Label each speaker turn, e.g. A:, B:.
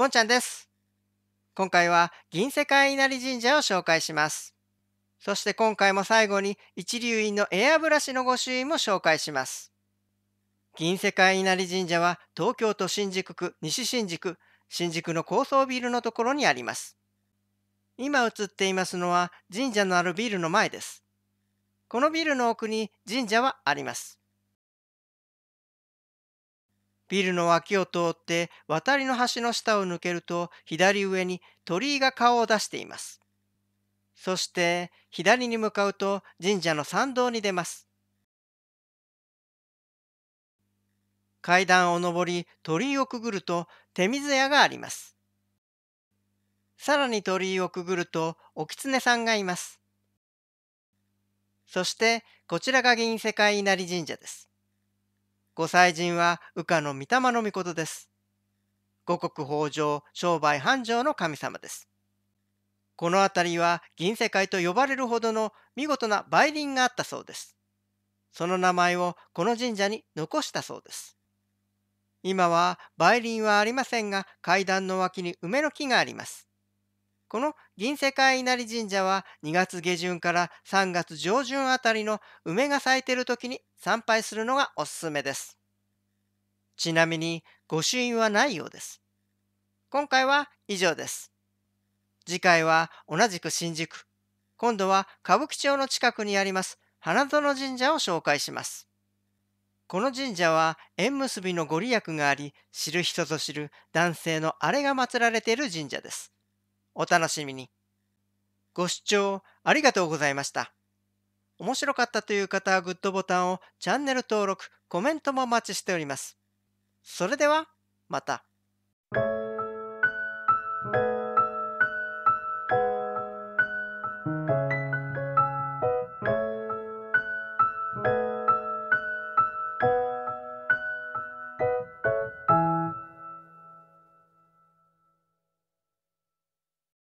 A: ぼんちゃんです。今回は銀世界稲荷神社を紹介します。そして今回も最後に一流院のエアブラシの御朱印も紹介します。銀世界稲荷神社は東京都新宿区西新宿、新宿の高層ビルのところにあります。今映っていますのは神社のあるビルの前です。このビルの奥に神社はあります。ビルの脇を通って渡りの橋の下を抜けると左上に鳥居が顔を出しています。そして左に向かうと神社の参道に出ます。階段を上り鳥居をくぐると手水屋があります。さらに鳥居をくぐるとお狐さんがいます。そしてこちらが銀世界稲荷神社です。御祭神は羽化の御霊の御事です。五穀豊穣、商売繁盛の神様です。この辺りは銀世界と呼ばれるほどの見事な梅林があったそうです。その名前をこの神社に残したそうです。今は梅林はありませんが階段の脇に梅の木があります。この銀世界稲荷神社は2月下旬から3月上旬あたりの梅が咲いている時に参拝するのがおすすめです。ちなみに御朱印はないようです。今回は以上です。次回は同じく新宿。今度は歌舞伎町の近くにあります花園神社を紹介します。この神社は縁結びのご利益があり、知る人ぞ知る男性のあれが祀られている神社です。お楽しみに。ご視聴ありがとうございました。面白かったという方はグッドボタンを、チャンネル登録、コメントもお待ちしております。それでは、また。thank you